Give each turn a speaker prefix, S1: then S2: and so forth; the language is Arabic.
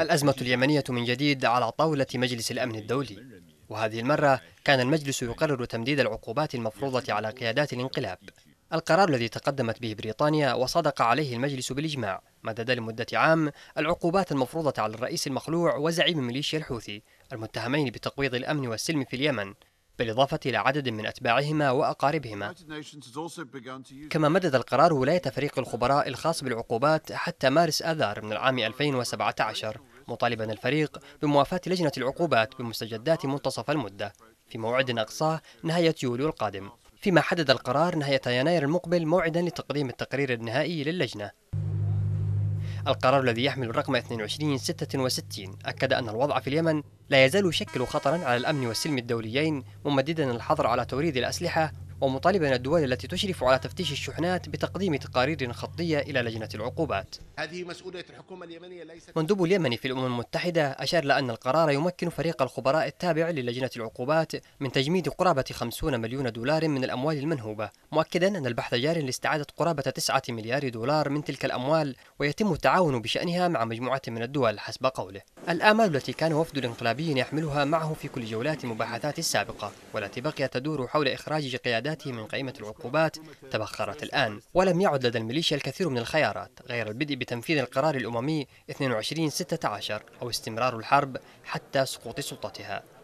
S1: الأزمة اليمنية من جديد على طاولة مجلس الأمن الدولي وهذه المرة كان المجلس يقرر تمديد العقوبات المفروضة على قيادات الانقلاب القرار الذي تقدمت به بريطانيا وصدق عليه المجلس بالإجماع مدد لمدة عام العقوبات المفروضة على الرئيس المخلوع وزعيم ميليشيا الحوثي المتهمين بتقويض الأمن والسلم في اليمن بالإضافة إلى عدد من أتباعهما وأقاربهما كما مدد القرار ولاية فريق الخبراء الخاص بالعقوبات حتى مارس آذار من العام 2017 مطالبا الفريق بموافاة لجنة العقوبات بمستجدات منتصف المدة في موعد أقصاه نهاية يوليو القادم فيما حدد القرار نهاية يناير المقبل موعدا لتقديم التقرير النهائي للجنة القرار الذي يحمل الرقم 2266 أكد أن الوضع في اليمن لا يزال يشكل خطرا على الأمن والسلم الدوليين ممددا الحظر على توريد الأسلحة ومطالبا الدول التي تشرف على تفتيش الشحنات بتقديم تقارير خطية إلى لجنة العقوبات هذه مسؤولية الحكومة اليمنية ليست مندوب اليمن في الأمم المتحدة أشار لأن القرار يمكن فريق الخبراء التابع للجنة العقوبات من تجميد قرابة 50 مليون دولار من الأموال المنهوبة مؤكدا أن البحث جار لاستعادة قرابة 9 مليار دولار من تلك الأموال ويتم التعاون بشأنها مع مجموعة من الدول حسب قوله الآمال التي كان وفد الانقلابيين يحملها معه في كل جولات المباحثات السابقة والتي بقيت تدور حول إخراج قياداته من قائمة العقوبات تبخرت الآن ولم يعد لدى الميليشيا الكثير من الخيارات غير البدء بتنفيذ القرار الأممي 22 22-16 أو استمرار الحرب حتى سقوط سلطتها